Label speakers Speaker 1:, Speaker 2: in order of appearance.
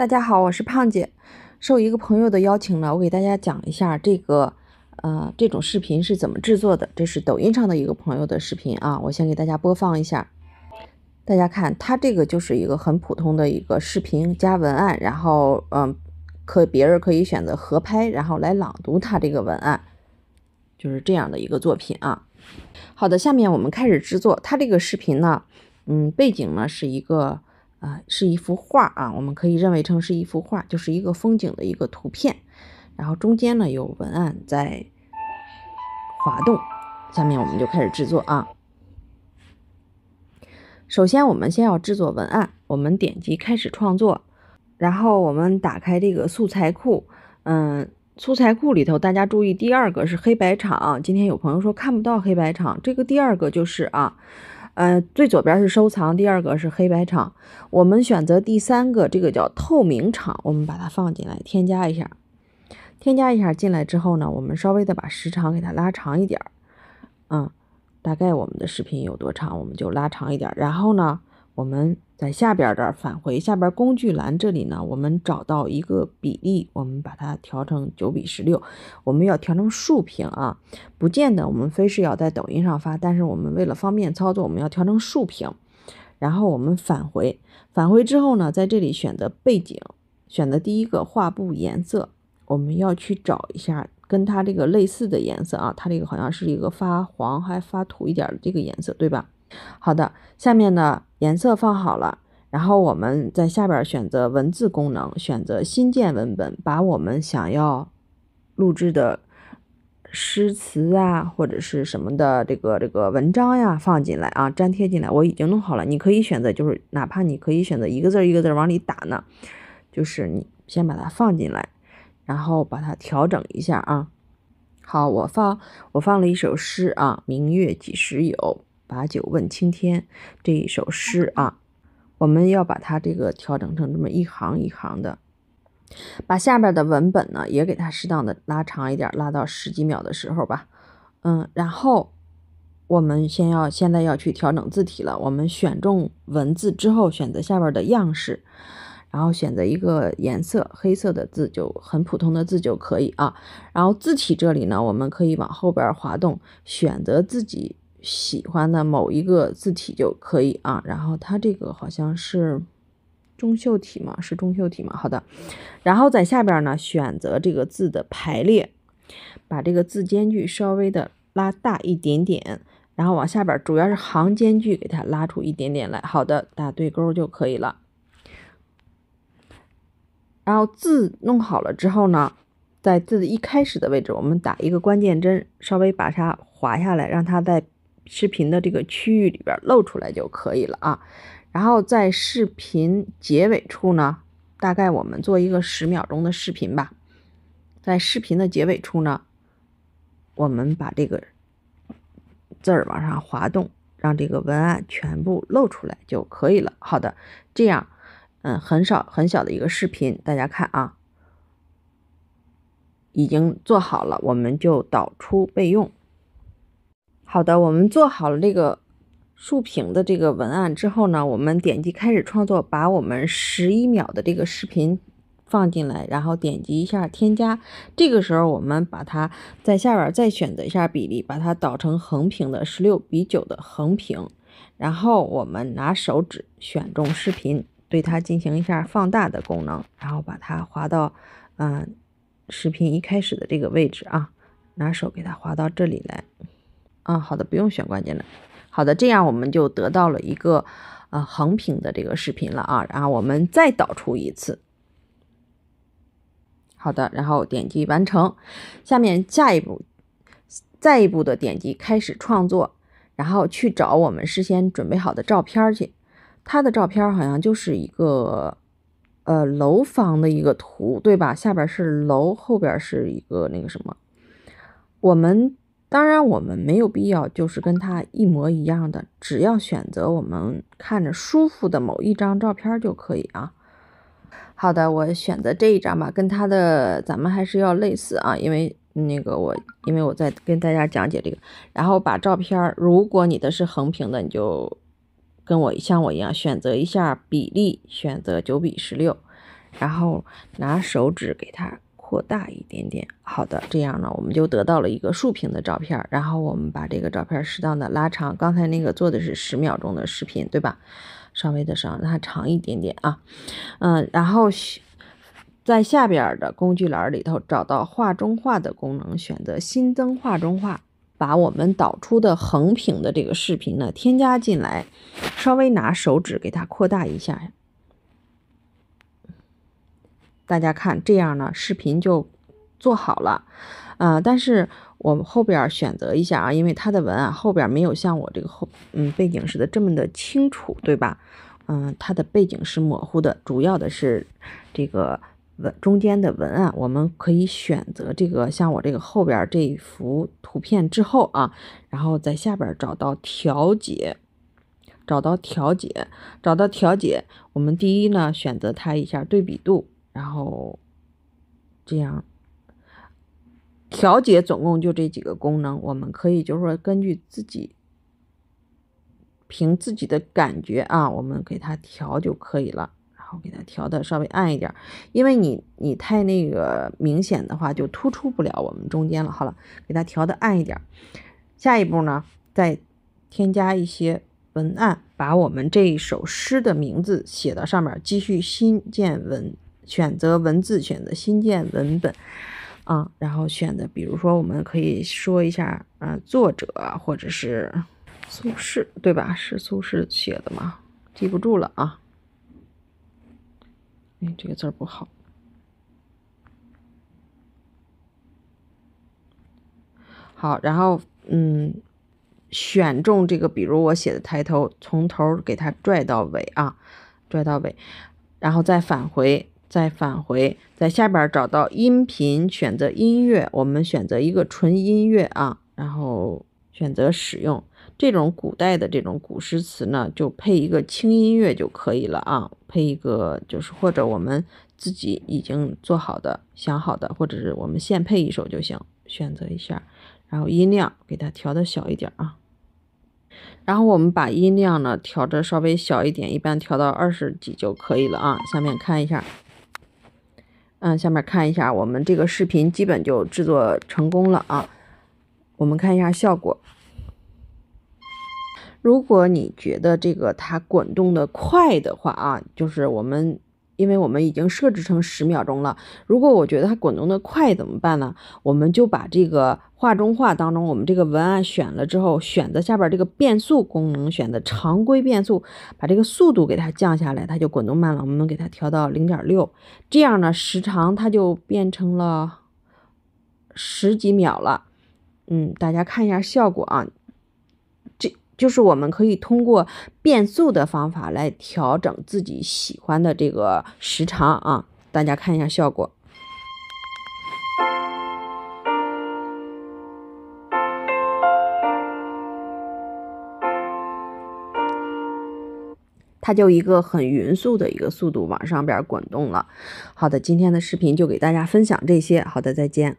Speaker 1: 大家好，我是胖姐。受一个朋友的邀请呢，我给大家讲一下这个，呃，这种视频是怎么制作的。这是抖音上的一个朋友的视频啊，我先给大家播放一下。大家看，他这个就是一个很普通的一个视频加文案，然后，嗯，可别人可以选择合拍，然后来朗读他这个文案，就是这样的一个作品啊。好的，下面我们开始制作他这个视频呢，嗯，背景呢是一个。啊，是一幅画啊，我们可以认为成是一幅画，就是一个风景的一个图片，然后中间呢有文案在滑动，下面我们就开始制作啊。首先我们先要制作文案，我们点击开始创作，然后我们打开这个素材库，嗯，素材库里头大家注意第二个是黑白场，今天有朋友说看不到黑白场，这个第二个就是啊。呃，最左边是收藏，第二个是黑白场，我们选择第三个，这个叫透明场，我们把它放进来，添加一下，添加一下进来之后呢，我们稍微的把时长给它拉长一点儿，嗯，大概我们的视频有多长，我们就拉长一点，然后呢，我们。在下边这儿返回下边工具栏这里呢，我们找到一个比例，我们把它调成九比十六。我们要调成竖屏啊，不见得我们非是要在抖音上发，但是我们为了方便操作，我们要调成竖屏。然后我们返回，返回之后呢，在这里选择背景，选择第一个画布颜色，我们要去找一下跟它这个类似的颜色啊，它这个好像是一个发黄还发土一点的这个颜色，对吧？好的，下面呢颜色放好了，然后我们在下边选择文字功能，选择新建文本，把我们想要录制的诗词啊或者是什么的这个这个文章呀放进来啊，粘贴进来。我已经弄好了，你可以选择就是哪怕你可以选择一个字一个字往里打呢，就是你先把它放进来，然后把它调整一下啊。好，我放我放了一首诗啊，明月几时有。把酒问青天这一首诗啊，我们要把它这个调整成这么一行一行的，把下边的文本呢也给它适当的拉长一点，拉到十几秒的时候吧。嗯，然后我们先要现在要去调整字体了。我们选中文字之后，选择下边的样式，然后选择一个颜色，黑色的字就很普通的字就可以啊。然后字体这里呢，我们可以往后边滑动，选择自己。喜欢的某一个字体就可以啊，然后它这个好像是中袖体嘛，是中袖体嘛？好的，然后在下边呢，选择这个字的排列，把这个字间距稍微的拉大一点点，然后往下边，主要是行间距给它拉出一点点来。好的，打对勾就可以了。然后字弄好了之后呢，在字一开始的位置，我们打一个关键帧，稍微把它划下来，让它在。视频的这个区域里边露出来就可以了啊。然后在视频结尾处呢，大概我们做一个十秒钟的视频吧。在视频的结尾处呢，我们把这个字儿往上滑动，让这个文案全部露出来就可以了。好的，这样，嗯，很少很小的一个视频，大家看啊，已经做好了，我们就导出备用。好的，我们做好了这个竖屏的这个文案之后呢，我们点击开始创作，把我们十一秒的这个视频放进来，然后点击一下添加。这个时候我们把它在下边再选择一下比例，把它导成横屏的十六比九的横屏。然后我们拿手指选中视频，对它进行一下放大的功能，然后把它滑到，嗯，视频一开始的这个位置啊，拿手给它滑到这里来。啊，好的，不用选关键的。好的，这样我们就得到了一个呃横屏的这个视频了啊。然后我们再导出一次。好的，然后点击完成。下面下一步，再一步的点击开始创作，然后去找我们事先准备好的照片去。他的照片好像就是一个呃楼房的一个图，对吧？下边是楼，后边是一个那个什么，我们。当然，我们没有必要就是跟它一模一样的，只要选择我们看着舒服的某一张照片就可以啊。好的，我选择这一张吧，跟它的咱们还是要类似啊，因为那个我，因为我在跟大家讲解这个，然后把照片，如果你的是横屏的，你就跟我像我一样选择一下比例，选择九比十六，然后拿手指给它。扩大一点点，好的，这样呢，我们就得到了一个竖屏的照片。然后我们把这个照片适当的拉长。刚才那个做的是十秒钟的视频，对吧？稍微的让它长一点点啊。嗯，然后在下边的工具栏里头找到画中画的功能，选择新增画中画，把我们导出的横屏的这个视频呢添加进来，稍微拿手指给它扩大一下。大家看这样呢，视频就做好了，啊，但是我们后边选择一下啊，因为它的文案后边没有像我这个后嗯背景似的这么的清楚，对吧？嗯，它的背景是模糊的，主要的是这个文中间的文案，我们可以选择这个像我这个后边这幅图片之后啊，然后在下边找到调节，找到调节，找到调节，我们第一呢选择它一下对比度。然后，这样调节总共就这几个功能，我们可以就是说根据自己凭自己的感觉啊，我们给它调就可以了。然后给它调的稍微暗一点，因为你你太那个明显的话，就突出不了我们中间了。好了，给它调的暗一点。下一步呢，再添加一些文案，把我们这一首诗的名字写到上面。继续新建文。选择文字，选择新建文本，啊，然后选择，比如说，我们可以说一下，嗯，作者或者是苏轼，对吧？是苏轼写的吗？记不住了啊，哎，这个字儿不好。好，然后，嗯，选中这个，比如我写的抬头，从头给它拽到尾啊，拽到尾，然后再返回。再返回，在下边找到音频，选择音乐，我们选择一个纯音乐啊，然后选择使用。这种古代的这种古诗词呢，就配一个轻音乐就可以了啊。配一个就是或者我们自己已经做好的想好的，或者是我们现配一首就行。选择一下，然后音量给它调的小一点啊。然后我们把音量呢调的稍微小一点，一般调到二十几就可以了啊。下面看一下。嗯，下面看一下我们这个视频基本就制作成功了啊。我们看一下效果。如果你觉得这个它滚动的快的话啊，就是我们。因为我们已经设置成十秒钟了，如果我觉得它滚动的快怎么办呢？我们就把这个画中画当中，我们这个文案选了之后，选择下边这个变速功能，选择常规变速，把这个速度给它降下来，它就滚动慢了。我们给它调到零点六，这样呢时长它就变成了十几秒了。嗯，大家看一下效果啊。就是我们可以通过变速的方法来调整自己喜欢的这个时长啊，大家看一下效果。它就一个很匀速的一个速度往上边滚动了。好的，今天的视频就给大家分享这些。好的，再见。